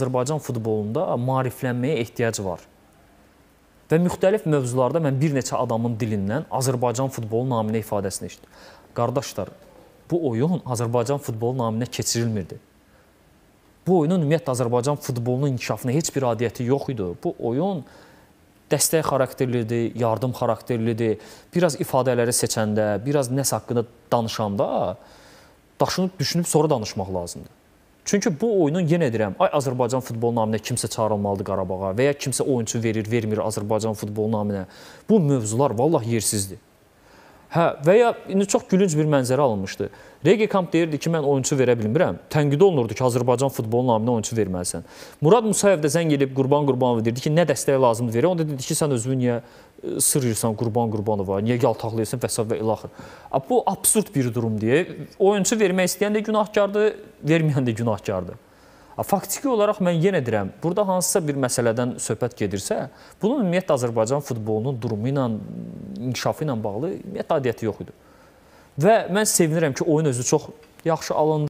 Azərbaycan futbolunda maariflənməyə ehtiyac var. Və müxtəlif mövzularda mən bir neçə adamın dilindən Azərbaycan futbolu naminə ifadəsini eşitdim. Qardaşlar, bu oyun Azərbaycan futbolu naminə keçirilmirdi. Bu oyunun ümumiyyətlə Azərbaycan futbolunun inkişafına heç bir adiyyəti yox idi. Bu oyun dəstək xarakterlidir, yardım xarakterlidir. Biraz ifadələri seçəndə, biraz nəsə haqqında danışanda daşınıb düşünüb sonra danışmaq lazımdır. Çünki bu oyunun yenə deyirəm, ay Azərbaycan futbolu naminə kimsə çağırılmalıdır Qarabağa və ya kimsə oyunçu verir, vermir Azərbaycan futbolu naminə. Bu mövzular vallah yersizdir. Hə, və ya indi çox gülünc bir mənzərə alınmışdı. Regi Kamp deyirdi ki, mən oyunçu verə bilmirəm. Tənqid olunurdu ki, Azərbaycan futbolu naminə oyunçu verməlisən. Murad Musayev də zəng edib Qurban Qurbanova deyirdi ki, nə dəstək lazımdır verə. Onda dedi ki, sən özünü niyə e, sırırsan Qurban Qurbanova, niyə yaltaqlayırsan və s. və ilaxır. Bu absurd bir durum deyə. Oyunçu vermək istəyən də günahkardır, verməyən də günahkardır. Faktiki olaraq mən yenə deyirəm, burada hansısa bir məsələdən söhbət gedirsə, bunun ümumiyyətlə Azərbaycan futbolunun durumu ilə inkişafı ilə bağlı ümumiyyətlə aidiyyəti yox idi. Və mən sevinirəm ki, oyun özü çox yaxşı alındı.